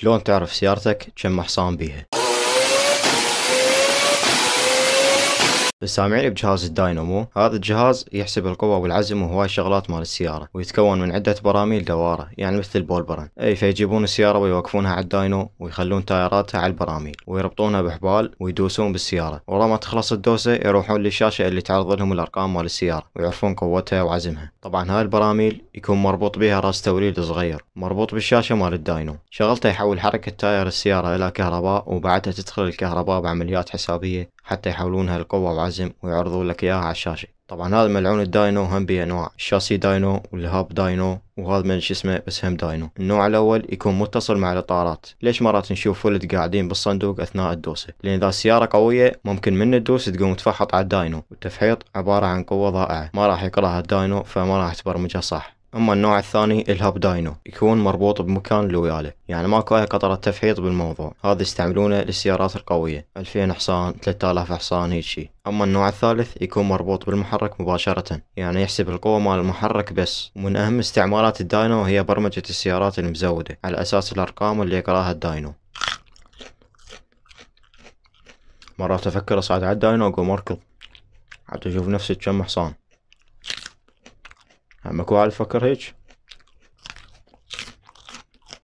شلون تعرف سيارتك كم حصان بيها سامعين بجهاز الداينامو هذا الجهاز يحسب القوة والعزم وهواي شغلات مال السيارة ويتكون من عدة براميل دوارة يعني مثل البولبرن اي فيجيبون السيارة ويوقفونها على الداينو ويخلون تايراتها على البراميل ويربطونها بحبال ويدوسون بالسيارة ورا ما تخلص الدوسة يروحون للشاشة اللي تعرض لهم الارقام مال السيارة ويعرفون قوتها وعزمها طبعا هاي البراميل يكون مربوط بها راس توليد صغير مربوط بالشاشة مال الداينو شغلته يحول حركة تاير السيارة الى كهرباء وبعدها تدخل الكهرباء بعمليات حسابية حتى يحولونها لقوة وعزم تعزم ويعرضوا لك اياها على الشاشه طبعا هذا ملعون الداينو هم بيه انواع الشاسي داينو والهاب داينو وهذا من شو اسمه بس هم داينو النوع الاول يكون متصل مع الاطارات ليش مرات نشوف ولد قاعدين بالصندوق اثناء الدوسه لان اذا السياره قويه ممكن من الدوس تقوم تفحط على الداينو والتفحيط عباره عن قوه ضائعه ما راح يقراها الداينو فما راح تبرمجها صح اما النوع الثاني الهاب داينو يكون مربوط بمكان اللي وياله يعني ماكو اي قطرة تفحيط بالموضوع هذا يستعملونه للسيارات القوية 2000 حصان 3000 حصان هيجي اما النوع الثالث يكون مربوط بالمحرك مباشرة يعني يحسب القوة مال المحرك بس ومن اهم استعمالات الداينو هي برمجة السيارات المزودة على اساس الارقام اللي يقراها الداينو مرات افكر اصعد على الداينو واقوم اركض حتى اشوف نفسي كم حصان ماكو عارف فكر هيك